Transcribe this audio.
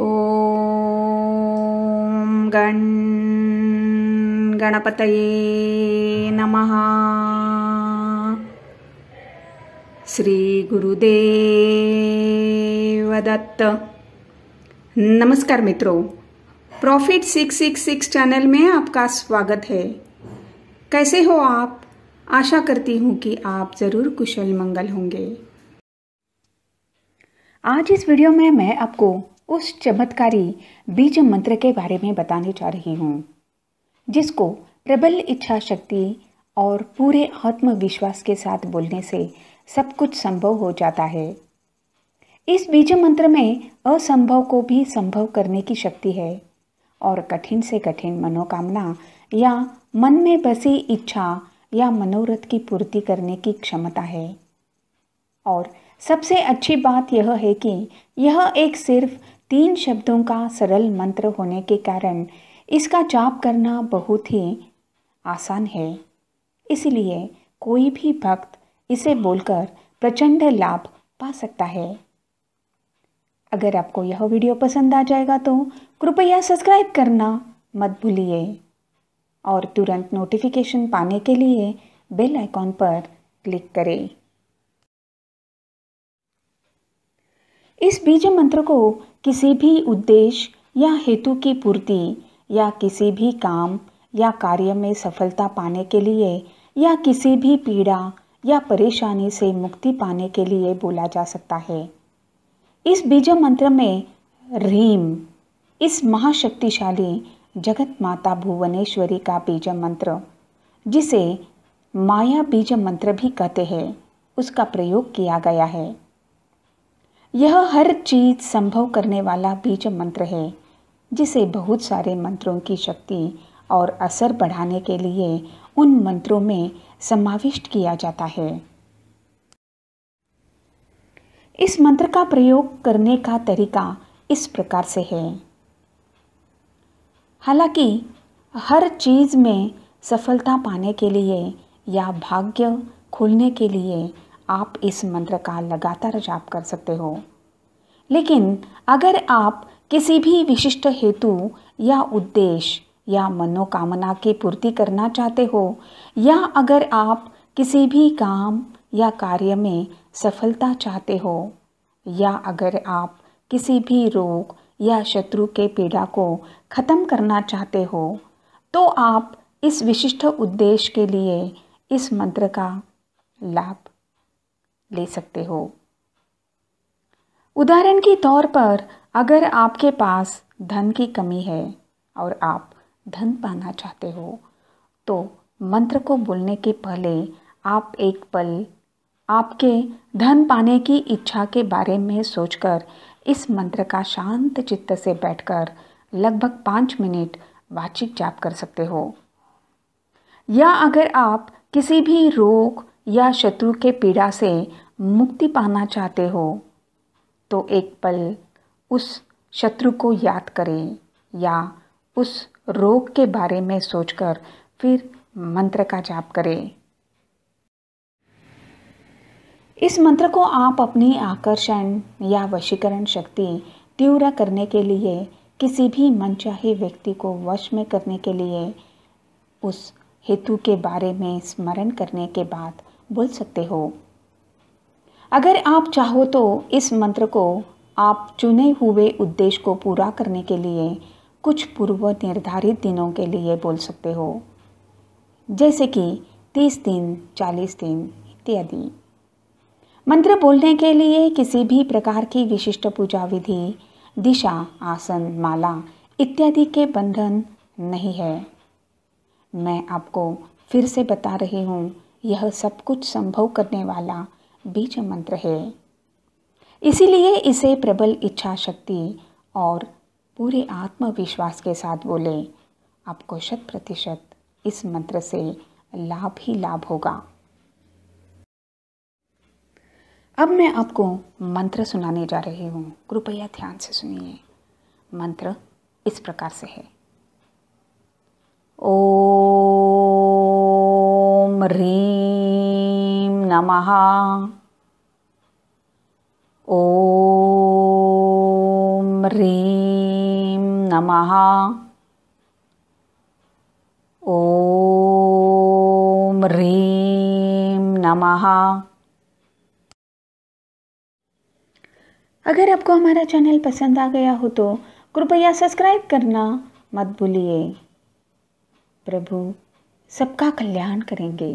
ओम गण गणपत नमः श्रीगुरुदेवदत्त नमस्कार मित्रों प्रॉफिट 666 चैनल में आपका स्वागत है कैसे हो आप आशा करती हूँ कि आप ज़रूर कुशल मंगल होंगे आज इस वीडियो में मैं आपको उस चमत्कारी बीज मंत्र के बारे में बताने जा रही हूँ जिसको प्रबल इच्छा शक्ति और पूरे आत्मविश्वास के साथ बोलने से सब कुछ संभव हो जाता है इस बीज मंत्र में असंभव को भी संभव करने की शक्ति है और कठिन से कठिन मनोकामना या मन में बसी इच्छा या मनोरथ की पूर्ति करने की क्षमता है और सबसे अच्छी बात यह है कि यह एक सिर्फ तीन शब्दों का सरल मंत्र होने के कारण इसका जाप करना बहुत ही आसान है इसलिए कोई भी भक्त इसे बोलकर प्रचंड लाभ पा सकता है अगर आपको यह वीडियो पसंद आ जाएगा तो कृपया सब्सक्राइब करना मत भूलिए और तुरंत नोटिफिकेशन पाने के लिए बेल आइकॉन पर क्लिक करें इस बीज मंत्र को किसी भी उद्देश्य या हेतु की पूर्ति या किसी भी काम या कार्य में सफलता पाने के लिए या किसी भी पीड़ा या परेशानी से मुक्ति पाने के लिए बोला जा सकता है इस बीज मंत्र में रीम इस महाशक्तिशाली जगत माता भुवनेश्वरी का बीज मंत्र जिसे माया बीज मंत्र भी कहते हैं उसका प्रयोग किया गया है यह हर चीज संभव करने वाला बीज मंत्र है जिसे बहुत सारे मंत्रों की शक्ति और असर बढ़ाने के लिए उन मंत्रों में समाविष्ट किया जाता है इस मंत्र का प्रयोग करने का तरीका इस प्रकार से है हालांकि हर चीज़ में सफलता पाने के लिए या भाग्य खुलने के लिए आप इस मंत्र का लगातार जाप कर सकते हो लेकिन अगर आप किसी भी विशिष्ट हेतु या उद्देश्य या मनोकामना की पूर्ति करना चाहते हो या अगर आप किसी भी काम या कार्य में सफलता चाहते हो या अगर आप किसी भी रोग या शत्रु के पीड़ा को ख़त्म करना चाहते हो तो आप इस विशिष्ट उद्देश्य के लिए इस मंत्र का लाभ ले सकते हो उदाहरण के तौर पर अगर आपके पास धन की कमी है और आप धन पाना चाहते हो तो मंत्र को बोलने के पहले आप एक पल आपके धन पाने की इच्छा के बारे में सोचकर इस मंत्र का शांत चित्त से बैठकर लगभग पाँच मिनट वाचिक जाप कर सकते हो या अगर आप किसी भी रोग या शत्रु के पीड़ा से मुक्ति पाना चाहते हो तो एक पल उस शत्रु को याद करें या उस रोग के बारे में सोचकर फिर मंत्र का जाप करें इस मंत्र को आप अपनी आकर्षण या वशीकरण शक्ति तीव्र करने के लिए किसी भी मनचाही व्यक्ति को वश में करने के लिए उस हेतु के बारे में स्मरण करने के बाद बोल सकते हो अगर आप चाहो तो इस मंत्र को आप चुने हुए उद्देश्य को पूरा करने के लिए कुछ पूर्व निर्धारित दिनों के लिए बोल सकते हो जैसे कि तीस दिन चालीस दिन इत्यादि मंत्र बोलने के लिए किसी भी प्रकार की विशिष्ट पूजा विधि दिशा आसन माला इत्यादि के बंधन नहीं है मैं आपको फिर से बता रही हूँ यह सब कुछ संभव करने वाला बीज मंत्र है इसीलिए इसे प्रबल इच्छा शक्ति और पूरे आत्मविश्वास के साथ बोले आपको शत प्रतिशत इस मंत्र से लाभ ही लाभ होगा अब मैं आपको मंत्र सुनाने जा रही हूँ कृपया ध्यान से सुनिए मंत्र इस प्रकार से है ओ ह्रीं नमः ॐ ह्रीं नमः ॐ ह्रीं नमः अगर आपको हमारा चैनल पसंद आ गया हो तो कृपया सब्सक्राइब करना मत भूलिए प्रभु सबका कल्याण करेंगे